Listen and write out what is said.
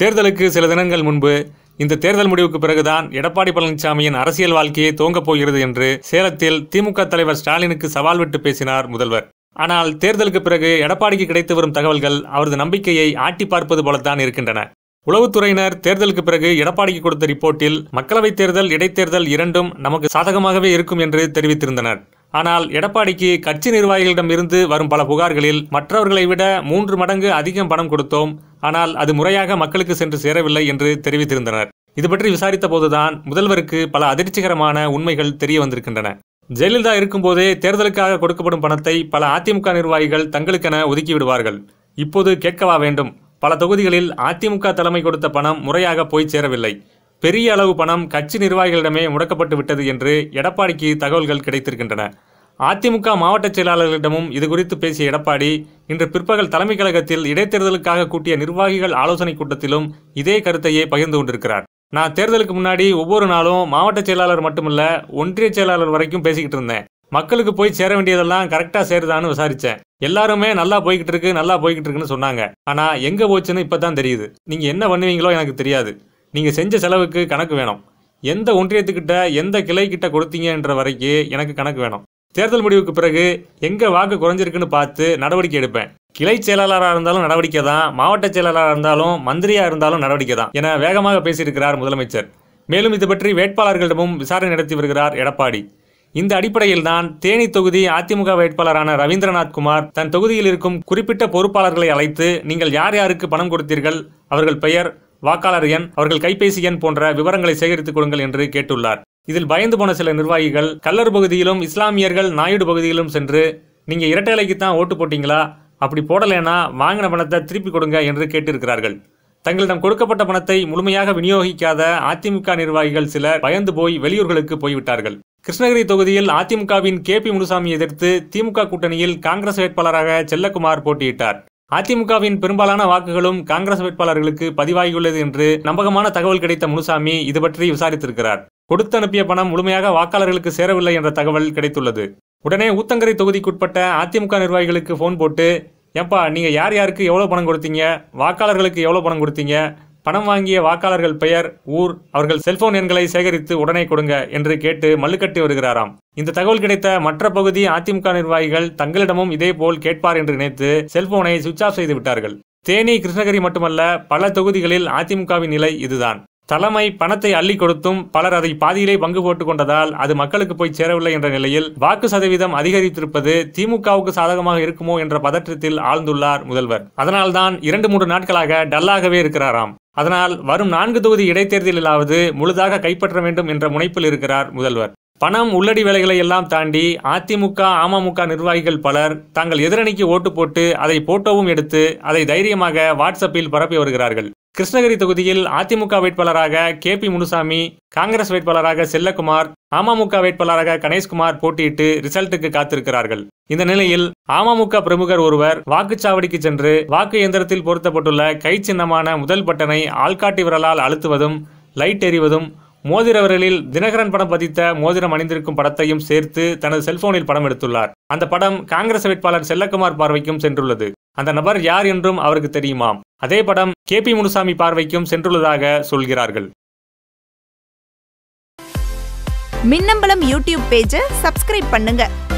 தேர்தலுக்கு சில தினங்கள் முன்பு இந்த தேர்தல் முடிவுக்கு பிறகுதான் எடப்பாடி பழனிசாமியின் அரசியல் வாழ்க்கையை துவங்கப் போகிறது என்று சேலத்தில் திமுக தலைவர் ஸ்டாலினுக்கு சவால் விட்டு பேசினார் முதல்வர் ஆனால் தேர்தலுக்கு பிறகு எடப்பாடிக்கு கிடைத்து வரும் தகவல்கள் அவரது நம்பிக்கையை ஆட்டி பார்ப்பது போலத்தான் இருக்கின்றன உளவுத்துறையினர் தேர்தலுக்கு பிறகு எடப்பாடிக்கு கொடுத்த ரிப்போர்ட்டில் மக்களவைத் தேர்தல் இடைத்தேர்தல் இரண்டும் நமக்கு சாதகமாகவே இருக்கும் என்று தெரிவித்திருந்தனர் ஆனால் எடப்பாடிக்கு கட்சி நிர்வாகிகளிடம் இருந்து வரும் பல புகார்களில் மற்றவர்களை விட மூன்று மடங்கு அதிகம் பணம் கொடுத்தோம் ஆனால் அது முறையாக மக்களுக்கு சென்று சேரவில்லை என்று தெரிவித்திருந்தனர் இது பற்றி விசாரித்த போதுதான் முதல்வருக்கு பல அதிர்ச்சிகரமான உண்மைகள் தெரிய வந்திருக்கின்றன ஜெயலலிதா இருக்கும்போதே தேர்தலுக்காக கொடுக்கப்படும் பணத்தை பல அதிமுக நிர்வாகிகள் தங்களுக்கென ஒதுக்கி விடுவார்கள் இப்போது கேட்கவா வேண்டும் பல தொகுதிகளில் அதிமுக தலைமை கொடுத்த பணம் முறையாக போய் சேரவில்லை பெரிய அளவு பணம் கட்சி நிர்வாகிகளிடமே முடக்கப்பட்டு விட்டது என்று எடப்பாடிக்கு தகவல்கள் கிடைத்திருக்கின்றன அதிமுக மாவட்ட செயலாளர்களிடமும் இதுகுறித்து பேசிய எடப்பாடி இன்று பிற்பகல் தலைமை கழகத்தில் இடைத்தேர்தலுக்காக கூட்டிய நிர்வாகிகள் ஆலோசனைக் கூட்டத்திலும் இதே கருத்தையே பகிர்ந்து கொண்டிருக்கிறார் நான் தேர்தலுக்கு முன்னாடி ஒவ்வொரு நாளும் மாவட்ட செயலாளர் மட்டுமல்ல ஒன்றிய செயலாளர் வரைக்கும் பேசிக்கிட்டு இருந்தேன் மக்களுக்கு போய் சேர வேண்டியதெல்லாம் கரெக்டாக சேருதான்னு விசாரித்தேன் எல்லாருமே நல்லா போய்கிட்டு இருக்கு நல்லா போய்கிட்டு இருக்குன்னு சொன்னாங்க ஆனால் எங்கே போச்சுன்னு இப்போ தான் தெரியுது நீங்கள் என்ன பண்ணுவீங்களோ எனக்கு தெரியாது நீங்கள் செஞ்ச செலவுக்கு கணக்கு வேணும் எந்த ஒன்றியத்துக்கிட்ட எந்த கிளை கிட்ட கொடுத்தீங்கன்ற வரைக்கும் எனக்கு கணக்கு வேணும் தேர்தல் முடிவுக்கு பிறகு எங்கே வாக்கு குறைஞ்சிருக்குன்னு பார்த்து நடவடிக்கை எடுப்பேன் கிளை செயலாளராக இருந்தாலும் நடவடிக்கை தான் மாவட்ட செயலாளராக இருந்தாலும் மந்திரியாக இருந்தாலும் நடவடிக்கை தான் என வேகமாக பேசியிருக்கிறார் முதலமைச்சர் மேலும் இது பற்றி வேட்பாளர்களிடமும் விசாரணை நடத்தி வருகிறார் எடப்பாடி இந்த அடிப்படையில் தான் தேனி தொகுதி அதிமுக வேட்பாளரான ரவீந்திரநாத் குமார் தன் தொகுதியில் இருக்கும் குறிப்பிட்ட பொறுப்பாளர்களை அழைத்து நீங்கள் யார் யாருக்கு பணம் கொடுத்தீர்கள் அவர்கள் பெயர் வாக்காளர் எண் அவர்கள் கைபேசி எண் போன்ற விவரங்களை சேகரித்துக் கொடுங்கள் என்று கேட்டுள்ளார் இதில் பயந்து போன சில நிர்வாகிகள் கல்லர் பகுதியிலும் இஸ்லாமியர்கள் நாயுடு பகுதியிலும் சென்று நீங்கள் இரட்டைலைக்கு தான் ஓட்டு போட்டீங்களா அப்படி போடலேனா வாங்கின பணத்தை திருப்பி கொடுங்க என்று கேட்டிருக்கிறார்கள் தங்களிடம் கொடுக்கப்பட்ட பணத்தை முழுமையாக விநியோகிக்காத அதிமுக நிர்வாகிகள் சிலர் பயந்து போய் வெளியூர்களுக்கு போய்விட்டார்கள் கிருஷ்ணகிரி தொகுதியில் அதிமுகவின் கே பி முனுசாமி எதிர்த்து திமுக கூட்டணியில் காங்கிரஸ் வேட்பாளராக செல்லக்குமார் போட்டியிட்டார் அதிமுகவின் பெரும்பாலான வாக்குகளும் காங்கிரஸ் வேட்பாளர்களுக்கு பதிவாகியுள்ளது என்று நம்பகமான தகவல் கிடைத்த முனுசாமி இது பற்றி விசாரித்திருக்கிறார் கொடுத்து அனுப்பிய பணம் முழுமையாக வாக்காளர்களுக்கு சேரவில்லை என்ற தகவல் கிடைத்துள்ளது உடனே ஊத்தங்கரை தொகுதிக்குட்பட்ட அதிமுக நிர்வாகிகளுக்கு ஃபோன் போட்டு ஏப்பா நீங்கள் யார் யாருக்கு எவ்வளோ பணம் கொடுத்தீங்க வாக்காளர்களுக்கு எவ்வளோ பணம் கொடுத்தீங்க பணம் வாங்கிய வாக்காளர்கள் பெயர் ஊர் அவர்கள் செல்போன் எண்களை சேகரித்து உடனே கொடுங்க என்று கேட்டு மல்லுக்கட்டி வருகிறாராம் இந்த தகவல் கிடைத்த மற்ற பகுதி அதிமுக நிர்வாகிகள் தங்களிடமும் இதேபோல் கேட்பார் என்று நினைத்து செல்போனை சுவிட்ச் ஆஃப் செய்து விட்டார்கள் தேனி கிருஷ்ணகிரி மட்டுமல்ல பல தொகுதிகளில் அதிமுகவின் நிலை இதுதான் தலைமை பணத்தை அள்ளி கொடுத்தும் பலர் அதை பாதியிலே பங்கு போட்டுக் கொண்டதால் அது மக்களுக்கு போய் சேரவில்லை என்ற நிலையில் வாக்கு சதவீதம் அதிகரித்திருப்பது திமுகவுக்கு சாதகமாக இருக்குமோ என்ற பதற்றத்தில் ஆழ்ந்துள்ளார் முதல்வர் அதனால்தான் இரண்டு மூன்று நாட்களாக டல்லாகவே இருக்கிறாராம் அதனால் வரும் நான்கு தொகுதி இடைத்தேர்தலிலாவது முழுதாக கைப்பற்ற வேண்டும் என்ற முனைப்பில் இருக்கிறார் முதல்வர் பணம் உள்ளடி வேலைகளை எல்லாம் தாண்டி அதிமுக அமமுக நிர்வாகிகள் பலர் தாங்கள் எதிரணிக்கு ஓட்டு போட்டு அதை போட்டோவும் எடுத்து அதை தைரியமாக வாட்ஸ்அப்பில் பரப்பி வருகிறார்கள் கிருஷ்ணகிரி தொகுதியில் அதிமுக வேட்பாளராக கே பி முனுசாமி காங்கிரஸ் வேட்பாளராக செல்லக்குமார் அமமுக வேட்பாளராக கணேஷ்குமார் போட்டியிட்டு ரிசல்ட்டுக்கு காத்திருக்கிறார்கள் இந்த நிலையில் அமமுக பிரமுகர் ஒருவர் வாக்குச்சாவடிக்கு சென்று வாக்கு இயந்திரத்தில் பொருத்தப்பட்டுள்ள கை சின்னமான முதல் பட்டனை ஆள்காட்டி விரலால் அழுத்துவதும் லைட் எறிவதும் விரலில் தினகரன் படம் பதித்த மோதிரம் அணிந்திருக்கும் படத்தையும் சேர்த்து தனது செல்போனில் படம் எடுத்துள்ளார் அந்த படம் காங்கிரஸ் வேட்பாளர் செல்லக்குமார் பார்வைக்கும் சென்றுள்ளது அந்த நபர் யார் என்றும் அவருக்கு தெரியுமாம் அதே படம் கே பி முனுசாமி பார்வைக்கும் சென்றுள்ளதாக சொல்கிறார்கள் மின்னம்பலம் யூடியூப் பேஜை சப்ஸ்கிரைப் பண்ணுங்க